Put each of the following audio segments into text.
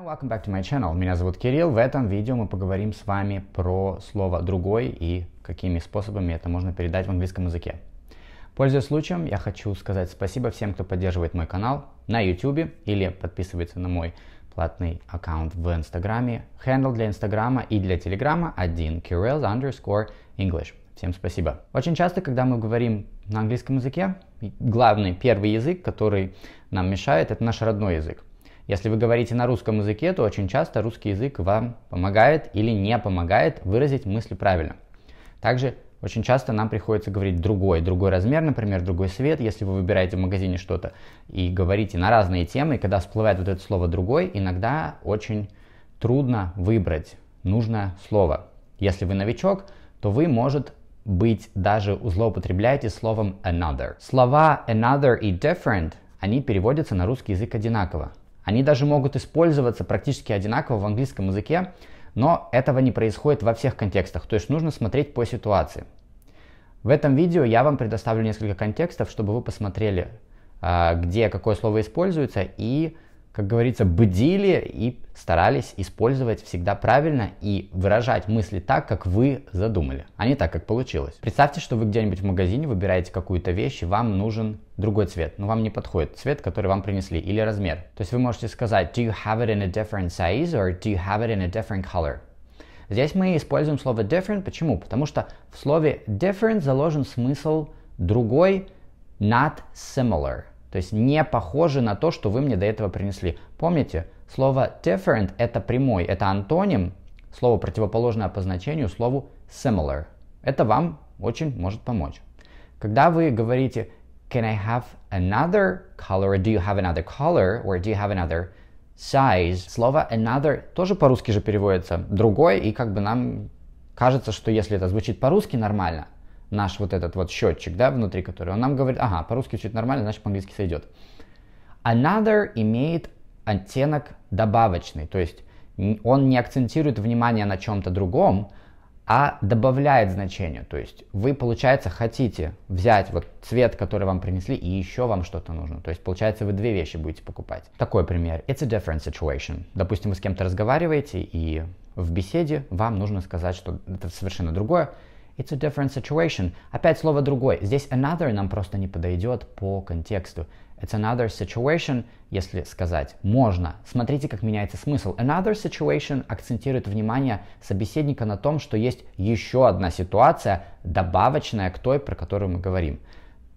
Welcome back to my channel. Меня зовут Кирилл. В этом видео мы поговорим с вами про слово «другой» и какими способами это можно передать в английском языке. Пользуясь случаем, я хочу сказать спасибо всем, кто поддерживает мой канал на YouTube или подписывается на мой платный аккаунт в Инстаграме. Хендл для Инстаграма и для Телеграма один Kirill underscore English. Всем спасибо. Очень часто, когда мы говорим на английском языке, главный, первый язык, который нам мешает, это наш родной язык. Если вы говорите на русском языке, то очень часто русский язык вам помогает или не помогает выразить мысли правильно. Также очень часто нам приходится говорить другой, другой размер, например, другой свет, если вы выбираете в магазине что-то и говорите на разные темы, и когда всплывает вот это слово «другой», иногда очень трудно выбрать нужное слово. Если вы новичок, то вы, может быть, даже злоупотребляете словом another. Слова another и different, они переводятся на русский язык одинаково. Они даже могут использоваться практически одинаково в английском языке, но этого не происходит во всех контекстах, то есть нужно смотреть по ситуации. В этом видео я вам предоставлю несколько контекстов, чтобы вы посмотрели, а, где какое слово используется и как говорится, бдили и старались использовать всегда правильно и выражать мысли так, как вы задумали, а не так, как получилось. Представьте, что вы где-нибудь в магазине выбираете какую-то вещь, и вам нужен другой цвет, но вам не подходит цвет, который вам принесли, или размер. То есть вы можете сказать, do you have it in a different size or do you have it in a different color? Здесь мы используем слово different. Почему? Потому что в слове different заложен смысл другой, not similar – то есть не похожи на то, что вы мне до этого принесли. Помните, слово different это прямой, это антоним, слово противоположное по значению слову similar. Это вам очень может помочь. Когда вы говорите Can I have another color? do you have another color? Or do you have another size? Слово another тоже по-русски же переводится другой, и как бы нам кажется, что если это звучит по-русски нормально, наш вот этот вот счетчик, да, внутри которого, он нам говорит, ага, по-русски чуть нормально, значит по-английски сойдет. Another имеет оттенок добавочный, то есть он не акцентирует внимание на чем-то другом, а добавляет значение. То есть вы, получается, хотите взять вот цвет, который вам принесли, и еще вам что-то нужно. То есть, получается, вы две вещи будете покупать. Такой пример. It's a different situation. Допустим, вы с кем-то разговариваете, и в беседе вам нужно сказать, что это совершенно другое. It's a different situation. Опять слово другое. Здесь another нам просто не подойдет по контексту. It's another situation, если сказать можно. Смотрите, как меняется смысл. Another situation акцентирует внимание собеседника на том, что есть еще одна ситуация, добавочная к той, про которую мы говорим.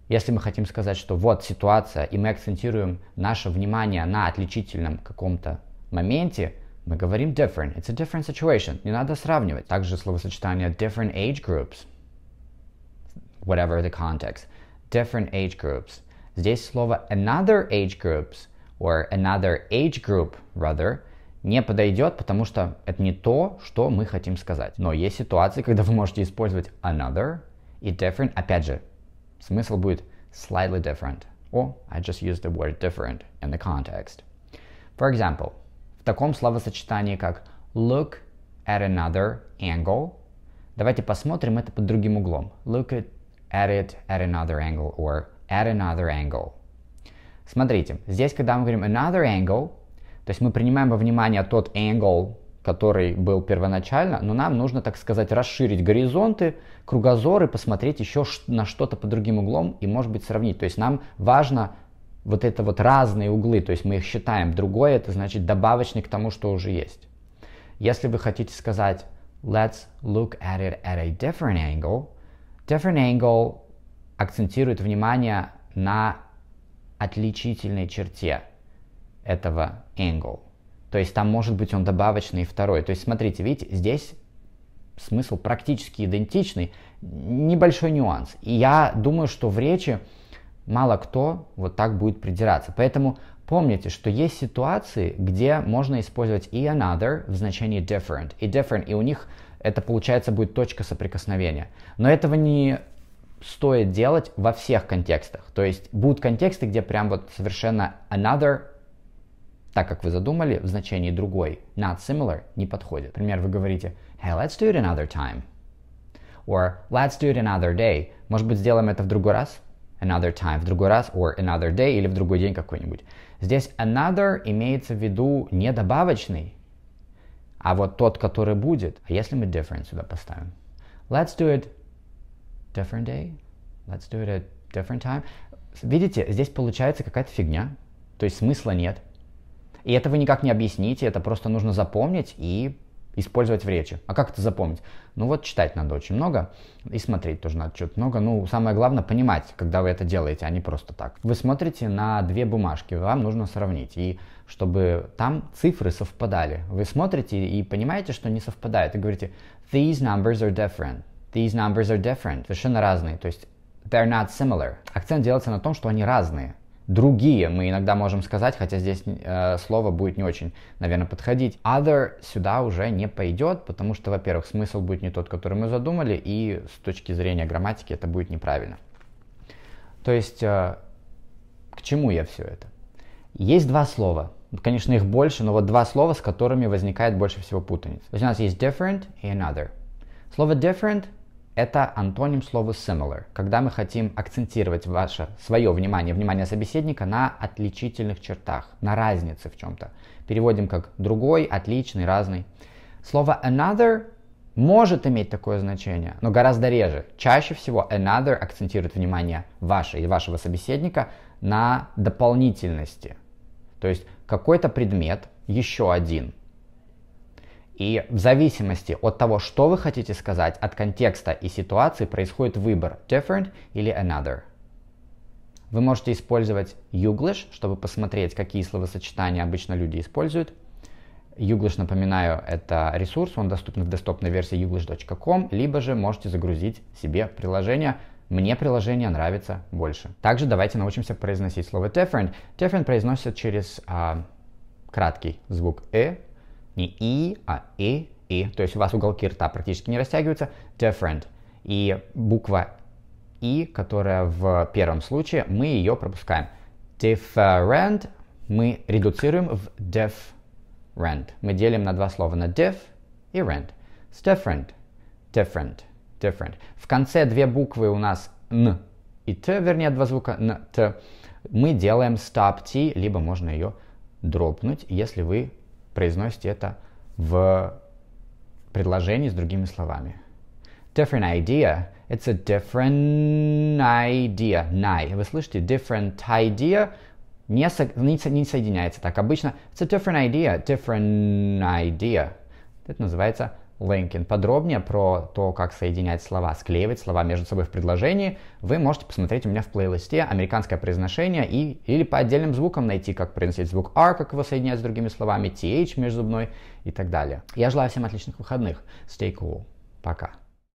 Если мы хотим сказать, что вот ситуация, и мы акцентируем наше внимание на отличительном каком-то моменте, Мы говорим different. It's a different situation. Не надо сравнивать. Также словосочетание different age groups. Whatever the context. Different age groups. Здесь слово another age groups or another age group rather не подойдет, потому что это не то, что мы хотим сказать. Но есть ситуации, когда вы можете использовать another и different. Опять же, смысл будет slightly different. Or I just used the word different in the context. For example, в таком словосочетании, как look at another angle. Давайте посмотрим это под другим углом. Look at, at it at another angle or at another angle. Смотрите, здесь, когда мы говорим another angle, то есть мы принимаем во внимание тот angle, который был первоначально, но нам нужно, так сказать, расширить горизонты, кругозоры, посмотреть еще на что-то под другим углом и, может быть, сравнить. То есть нам важно вот это вот разные углы, то есть мы их считаем. Другое это значит добавочный к тому, что уже есть. Если вы хотите сказать let's look at it at a different angle, different angle акцентирует внимание на отличительной черте этого angle. То есть там может быть он добавочный и второй. То есть смотрите, видите, здесь смысл практически идентичный, небольшой нюанс. И я думаю, что в речи мало кто вот так будет придираться. Поэтому помните, что есть ситуации, где можно использовать и another в значении different, и different, и у них это получается будет точка соприкосновения. Но этого не стоит делать во всех контекстах. То есть будут контексты, где прям вот совершенно another, так как вы задумали, в значении другой, not similar, не подходит. Например, вы говорите hey, let's do it another time. Or let's do it another day. Может быть, сделаем это в другой раз? another time, в другой раз, or another day, или в другой день какой-нибудь. Здесь another имеется в виду не добавочный, а вот тот, который будет. А если мы different сюда поставим? Let's do it different day. Let's do it at different time. Видите, здесь получается какая-то фигня, то есть смысла нет. И это вы никак не объясните, это просто нужно запомнить и использовать в речи. А как это запомнить? Ну вот читать надо очень много, и смотреть тоже надо что-то много. Ну, самое главное, понимать, когда вы это делаете, а не просто так. Вы смотрите на две бумажки, вам нужно сравнить, и чтобы там цифры совпадали. Вы смотрите и понимаете, что не совпадает, и говорите «these numbers are different», «these numbers are different», совершенно разные, то есть «they're not similar». Акцент делается на том, что они разные другие, мы иногда можем сказать, хотя здесь э, слово будет не очень, наверное, подходить. Other сюда уже не пойдет, потому что, во-первых, смысл будет не тот, который мы задумали, и с точки зрения грамматики это будет неправильно. То есть, э, к чему я все это? Есть два слова. Конечно, их больше, но вот два слова, с которыми возникает больше всего путаниц. То есть у нас есть different и another. Слово different это антоним слова similar, когда мы хотим акцентировать ваше свое внимание, внимание собеседника на отличительных чертах, на разнице в чем-то. Переводим как другой, отличный, разный. Слово another может иметь такое значение, но гораздо реже. Чаще всего another акцентирует внимание ваше и вашего собеседника на дополнительности. То есть какой-то предмет, еще один, и в зависимости от того, что вы хотите сказать, от контекста и ситуации происходит выбор different или another. Вы можете использовать Youglish, чтобы посмотреть, какие словосочетания обычно люди используют. Youglish, напоминаю, это ресурс, он доступен в доступной версии youglish.com, либо же можете загрузить себе приложение. Мне приложение нравится больше. Также давайте научимся произносить слово different. Different произносится через а, краткий звук «э», не и, а и, «э», и. «э». То есть у вас уголки рта практически не растягиваются. Different. И буква и, которая в первом случае, мы ее пропускаем. Different мы редуцируем в different. Мы делим на два слова, на diff и rent. It's different, different, different. В конце две буквы у нас н и т, вернее два звука н, т. Мы делаем stop t, либо можно ее дропнуть, если вы произносите это в предложении с другими словами. Different idea. It's a different idea. Nai. Вы слышите? Different idea не, со, не, со не соединяется так. Обычно it's a different idea. Different idea. Это называется Лэнкин. Подробнее про то, как соединять слова, склеивать слова между собой в предложении, вы можете посмотреть у меня в плейлисте «Американское произношение» и, или по отдельным звукам найти, как произносить звук R, как его соединять с другими словами, TH между и так далее. Я желаю всем отличных выходных. Stay cool. Пока.